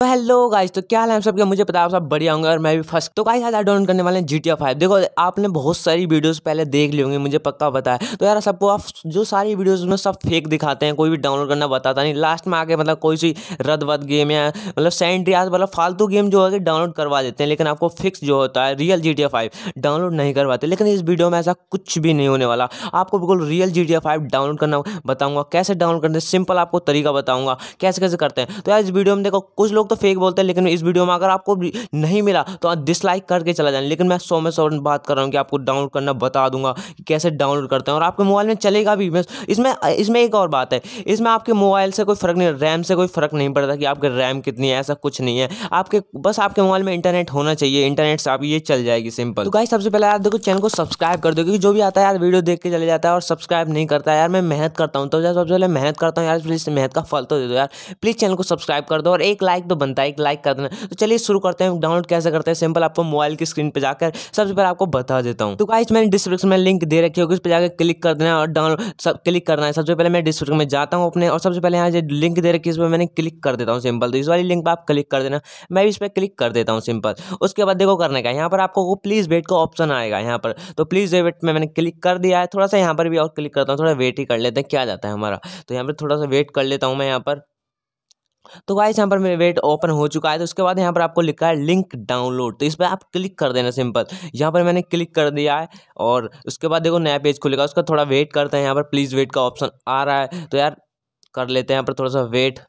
तो hello guys तो क्या हाल है के मुझे पता है आप सब बढ़िया होंगे और मैं भी फर्स्ट तो गाइस आज आप डाउनलोड करने वाले हैं जी टी फाइव देखो आपने बहुत सारी वीडियोस पहले देख ली होंगी मुझे पक्का पता है तो यार सबको आप जो सारी वीडियोस में सब फेक दिखाते हैं कोई भी डाउनलोड करना बताता नहीं लास्ट में आके मतलब कोई सी रद वद गेम या मतलब सेंट या मतलब फालतू गेम जो है कि डाउनलोड करवा देते हैं लेकिन आपको फिक्स जो होता है real G T five download नहीं करवाते लेकिन इस वीडियो में ऐसा कुछ भी नहीं होने वाला आपको बिल्कुल real G T five download करना बताऊँगा कैसे डाउनलोड करते हैं सिंपल आपको तरीका बताऊँगा कैसे कैसे करते हैं तो यार इस वीडियो में देखो कुछ लोग तो फेक बोलते हैं लेकिन इस वीडियो में अगर आपको नहीं मिला तो आप डिसलाइक करके चला जाए लेकिन मैं सौ में सौ बात कर रहा हूँ कि आपको डाउनलोड करना बता दूंगा कैसे डाउनलोड करते हैं और आपके मोबाइल में चलेगा भी इसमें इसमें एक और बात है इसमें आपके मोबाइल से कोई फ़र्क नहीं रैम से कोई फ़र्क नहीं पड़ता कि आपके रैम कितनी है ऐसा कुछ नहीं है आपके बस आपके मोबाइल में इंटरनेट होना चाहिए इंटरनेट से आप ये चल जाएगी सिंपल तो गाइस सबसे पहले यार देखो चैनल को सब्सक्राइब कर दो क्योंकि जो भी आता है यार वीडियो देख के चले जाता है और सब्सक्राइब नहीं करता है यार मैं मेहनत करता हूँ तो यार सबसे पहले मेहनत करता हूँ यार प्लीज़ मेहनत का फल तो दे दो यार प्लीज़ चैनल को सब्सक्राइब कर दो और एक लाइक तो बनता है एक लाइक कर देना तो चलिए शुरू करते हैं डाउनलोड कैसे करते हैं सिंपल आपको मोबाइल की स्क्रीन पर जाकर सबसे पहले आपको बता देता हूँ तो गाइस मैंने डिस्क्रिप्शन में लिंक दे रखी होगी उस पर जाकर क्लिक कर देना और डाउनलोड सब क्लिक करना है सबसे पहले मैं डिस्क्रिप्शन में जाता हूँ अपने और सबसे पहले यहाँ जो लिंक दे रखी है उस पर मैंने क्लिक कर देता हूँ सिंपल तो इस वाली लिंक पर आप क्लिक कर देना मैं भी इस पर क्लिक कर देता हूँ सिंपल उसके बाद देखो करने का यहाँ पर आपको प्लीज़ वेट का ऑप्शन आएगा यहाँ पर तो प्लीज़ वेट में मैंने क्लिक कर दिया है थोड़ा सा यहाँ पर भी और क्लिक करता हूँ थोड़ा वेट ही कर लेते हैं क्या जाता है हमारा तो यहाँ पर थोड़ा सा वेट कर लेता हूँ मैं यहाँ पर तो गाइस यहाँ पर मेरे वेट ओपन हो चुका है तो उसके बाद यहाँ पर आपको लिखा है लिंक डाउनलोड तो इस पर आप क्लिक कर देना सिंपल यहाँ पर मैंने क्लिक कर दिया है और उसके बाद देखो नया पेज खुलेगा उसका थोड़ा वेट करते हैं यहाँ पर प्लीज़ वेट का ऑप्शन आ रहा है तो यार कर लेते हैं यहाँ पर थोड़ा सा वेट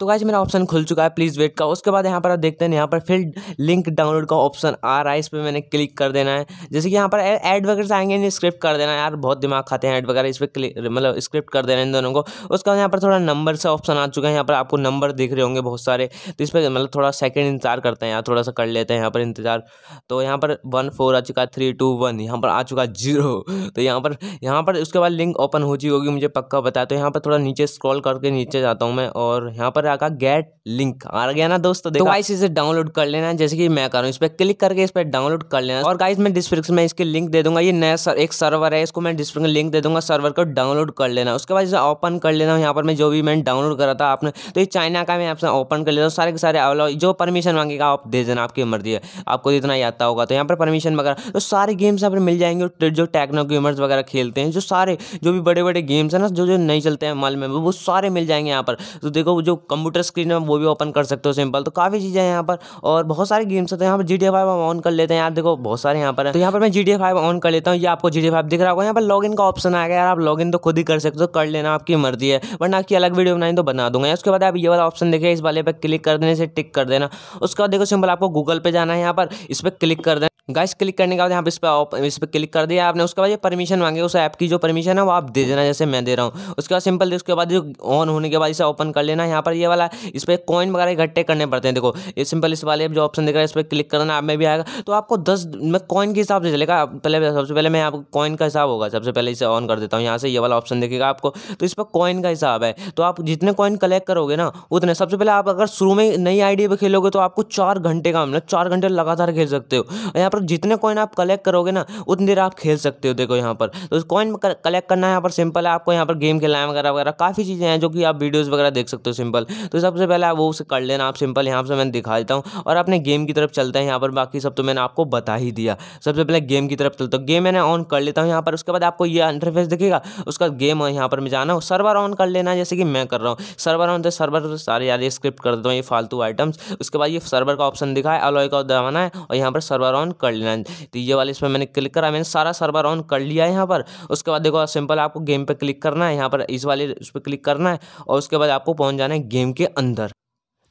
तो गाइज मेरा ऑप्शन खुल चुका है प्लीज़ वेट का उसके बाद यहाँ पर आप देखते हैं यहाँ पर फिर लिंक डाउनलोड का ऑप्शन आ रहा है इस पर मैंने क्लिक कर देना है जैसे कि यहाँ पर एड वगैरह आएंगे इन्हें स्क्रिप्ट कर देना यार बहुत दिमाग खाते हैं एड वगैरह इस पर क्लिक मतलब स्क्रिप्ट कर देना इन दोनों को उसके बाद यहाँ पर थोड़ा नंबर से ऑप्शन आ चुका है यहाँ पर आपको नंबर दिख रहे होंगे बहुत सारे तो इस पर मतलब थोड़ा सेकेंड इंतजार करते हैं यार थोड़ा सा कर लेते हैं यहाँ पर इंतजार तो यहाँ पर वन फोर आ चुका है थ्री टू वन यहाँ पर आ चुका है जीरो तो यहाँ पर यहाँ पर उसके बाद लिंक ओपन हो चुकी होगी मुझे पक्का बताया तो यहाँ पर थोड़ा नीचे स्क्रॉल करके नीचे जाता हूँ मैं और यहाँ पर तरह का गेट लिंक आ गया ना दोस्तों तो देखो तो गाइस इसे डाउनलोड कर लेना जैसे कि मैं कर रहा हूँ इस पर क्लिक करके इस पर डाउनलोड कर लेना और गाइस मैं डिस्क्रिप्शन में इसके लिंक दे दूंगा ये नया सर, एक सर्वर है इसको मैं डिस्क्रिप्शन लिंक दे दूंगा सर्वर को डाउनलोड कर लेना उसके बाद इसे ओपन कर लेना यहाँ पर मैं जो भी मैंने डाउनलोड करा था आपने तो ये चाइना का मैं आपसे ओपन कर लेता हूँ सारे के सारे अलाउ जो परमिशन मांगेगा आप दे देना आपकी मर्जी है आपको जितना तो आता होगा तो यहाँ पर परमिशन वगैरह तो सारे गेम्स यहाँ पर मिल जाएंगे जो टेक्नो गेमर्स वगैरह खेलते हैं जो सारे जो भी बड़े बड़े गेम्स हैं ना जो जो नहीं चलते हैं माल में वो सारे मिल जाएंगे यहाँ पर तो देखो जो कंप्यूटर स्क्रीन में वो भी ओपन कर सकते हो सिंपल तो काफ़ी चीज़ें हैं यहाँ पर और बहुत सारे गेम्स होते हैं तो यहाँ पर जी डी फाइव हम ऑन कर लेते हैं यार देखो बहुत सारे यहाँ पर तो यहाँ पर मैं जी डी फाइव ऑन कर लेता हूँ ये आपको जी डी फाइव दिख रहा होगा यहाँ पर लॉग का ऑप्शन आ गया यार आप लॉग तो खुद ही कर सकते हो कर लेना आपकी मर्जी है वरना आपकी अलग वीडियो बनाई तो बना दूंगा उसके बाद आप ये वाला ऑप्शन देखिए इस वाले पर क्लिक कर देने से टिक कर देना उसके बाद देखो सिंपल आपको गूगल पे जाना है यहाँ पर इस पर क्लिक कर देना गाइस क्लिक करने के बाद यहाँ पे इस पर इस पर क्लिक कर दिया आपने उसके बाद ये परमिशन मांगे उस ऐप की जो परमिशन है वो आप दे देना जैसे मैं दे रहा हूँ उसके बाद सिंपल उसके बाद जो ऑन होने के बाद इसे ओपन कर लेना यहाँ पर ये वाला इस पर कॉइन वगैरह इकट्ठे करने पड़ते हैं देखो ये सिंपल इस वाले जो ऑप्शन देख रहा है इस पर क्लिक करना आप में भी आएगा तो आपको दस मैं कॉइन के हिसाब से चलेगा पहले सबसे पहले मैं आपको कॉइन का हिसाब होगा सबसे पहले इसे ऑन कर देता हूँ यहाँ से ये वाला ऑप्शन देखेगा आपको तो इस पर कॉइन का हिसाब है तो आप जितने कॉइन कलेक्ट करोगे ना उतने सबसे पहले आप अगर शुरू में नई आईडी पर खेलोगे तो आपको चार घंटे का मतलब चार घंटे लगातार खेल सकते हो यहाँ पर जितने कॉइन आप कलेक्ट करोगे ना उतनी देर आप खेल सकते हो देखो यहाँ पर तो कॉइन कलेक्ट करना यहाँ पर सिंपल है आपको यहाँ पर गेम खेलना है वगैरह वगैरह काफ़ी चीज़ें हैं जो कि आप वीडियोज़ वगैरह देख सकते हो सिंपल तो सबसे पहले आप वो उसे कर लेना आप सिंपल यहाँ से मैंने दिखा देता हूँ और अपने गेम की तरफ चलते हैं यहाँ पर बाकी सब तो मैंने आपको बता ही दिया सबसे पहले गेम की तरफ चलता हूँ गेम मैंने ऑन कर लेता हूँ यहाँ पर उसके बाद आपको ये इंटरफेस दिखेगा उसका गेम यहाँ पर मैं जाना सर्वर ऑन कर लेना जैसे कि मैं कर रहा हूँ सर्वर ऑन तो सर्वर सारे यार स्क्रिप्ट कर देता हूँ ये फालतू आइटम्स उसके बाद ये सर्वर का ऑप्शन दिखा है अलॉय का दबाना है और यहाँ पर सर्वर ऑन कर कर लेना तो ये वाले इस पर मैंने क्लिक करा मैंने सारा सर्वर ऑन कर लिया है यहाँ पर उसके बाद देखो सिंपल आपको गेम पर क्लिक करना है यहाँ पर इस वाले उस पर क्लिक करना है और उसके बाद आपको पहुँच जाना है गेम के अंदर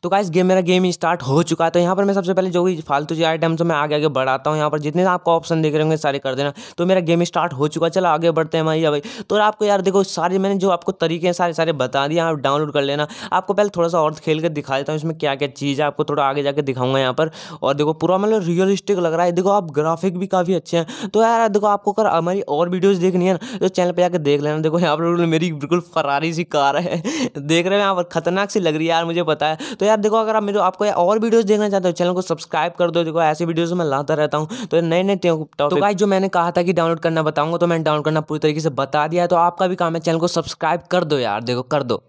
तो गाइस गेम मेरा गेम स्टार्ट हो चुका है तो यहाँ पर मैं सबसे पहले जो भी फालतू जी आइटम्स मैं आगे आगे बढ़ाता हूँ यहाँ पर जितने आपको ऑप्शन देख रहे होंगे सारे कर देना तो मेरा गेम स्टार्ट हो चुका चलो आगे बढ़ते हैं भाई भाई तो आपको यार देखो सारे मैंने जो आपको तरीके हैं सारे सारे बता दिए आप डाउनलोड कर लेना आपको पहले थोड़ा सा और खेल कर दिखा देता हूँ इसमें क्या क्या चीज़ है आपको थोड़ा आगे जाकर दिखाऊंगा यहाँ पर और देखो पूरा मतलब रियलिस्टिक लग रहा है देखो आप ग्राफिक भी काफ़ी अच्छे हैं तो यार देखो आपको अगर हमारी और वीडियोज़ देखनी है ना तो चैनल पर जाकर देख लेना देखो यहाँ पर मेरी बिल्कुल फरारी सी कार है देख रहे हैं यहाँ पर खतरनाक सी लग रही है यार मुझे पता है तो यार यार देखो अगर आप मेरे आपको और वीडियोस देखना चाहते हो चैनल को सब्सक्राइब कर दो देखो ऐसे वीडियोस में लाता रहता हूँ तो नए नए तो गाइस जो मैंने कहा था कि डाउनलोड करना बताऊंगा तो मैंने डाउनलोड करना पूरी तरीके से बता दिया तो आपका भी काम है चैनल को सब्सक्राइब कर दो यार देखो कर दो